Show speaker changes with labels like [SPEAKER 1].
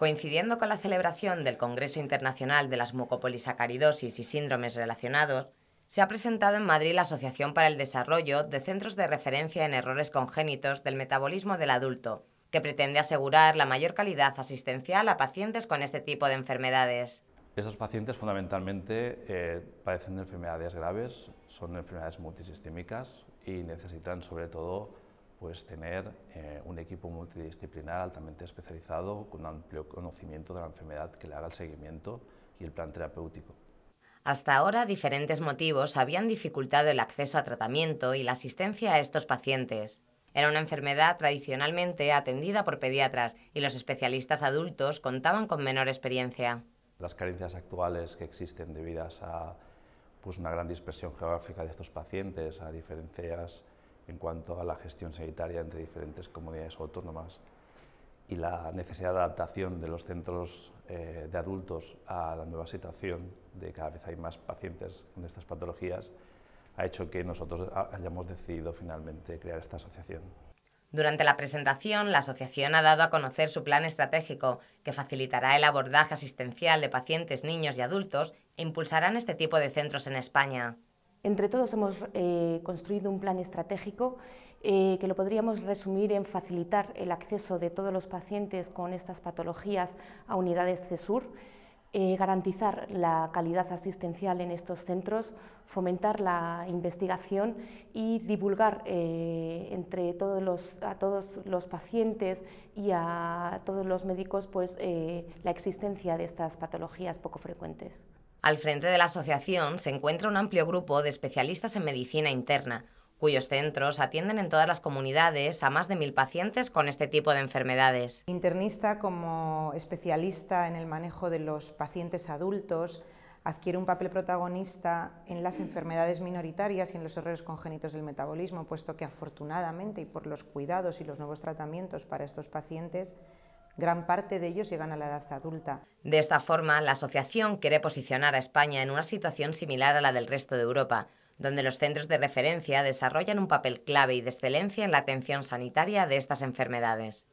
[SPEAKER 1] Coincidiendo con la celebración del Congreso Internacional de las Mucopolisacaridosis y Síndromes Relacionados, se ha presentado en Madrid la Asociación para el Desarrollo de Centros de Referencia en Errores Congénitos del Metabolismo del Adulto, que pretende asegurar la mayor calidad asistencial a pacientes con este tipo de enfermedades.
[SPEAKER 2] Esos pacientes fundamentalmente eh, padecen de enfermedades graves, son enfermedades multisistémicas y necesitan sobre todo pues tener eh, un equipo multidisciplinar altamente especializado con un amplio conocimiento de la enfermedad que le haga el seguimiento y el plan terapéutico.
[SPEAKER 1] Hasta ahora, diferentes motivos habían dificultado el acceso a tratamiento y la asistencia a estos pacientes. Era una enfermedad tradicionalmente atendida por pediatras y los especialistas adultos contaban con menor experiencia.
[SPEAKER 2] Las carencias actuales que existen debidas a pues, una gran dispersión geográfica de estos pacientes, a diferencias en cuanto a la gestión sanitaria entre diferentes comunidades autónomas y la necesidad de adaptación de los centros eh, de adultos a la nueva situación de cada vez hay más pacientes con estas patologías, ha hecho que nosotros hayamos decidido finalmente crear esta asociación.
[SPEAKER 1] Durante la presentación, la asociación ha dado a conocer su plan estratégico, que facilitará el abordaje asistencial de pacientes, niños y adultos e impulsarán este tipo de centros en España.
[SPEAKER 3] Entre todos hemos eh, construido un plan estratégico eh, que lo podríamos resumir en facilitar el acceso de todos los pacientes con estas patologías a unidades CESUR. Eh, garantizar la calidad asistencial en estos centros, fomentar la investigación y divulgar eh, entre todos los, a todos los pacientes y a todos los médicos pues, eh, la existencia de estas patologías poco frecuentes.
[SPEAKER 1] Al frente de la asociación se encuentra un amplio grupo de especialistas en medicina interna, cuyos centros atienden en todas las comunidades a más de mil pacientes con este tipo de enfermedades.
[SPEAKER 4] Internista como especialista en el manejo de los pacientes adultos, adquiere un papel protagonista en las enfermedades minoritarias y en los errores congénitos del metabolismo, puesto que afortunadamente y por los cuidados y los nuevos tratamientos para estos pacientes, gran parte de ellos llegan a la edad adulta.
[SPEAKER 1] De esta forma, la asociación quiere posicionar a España en una situación similar a la del resto de Europa, donde los centros de referencia desarrollan un papel clave y de excelencia en la atención sanitaria de estas enfermedades.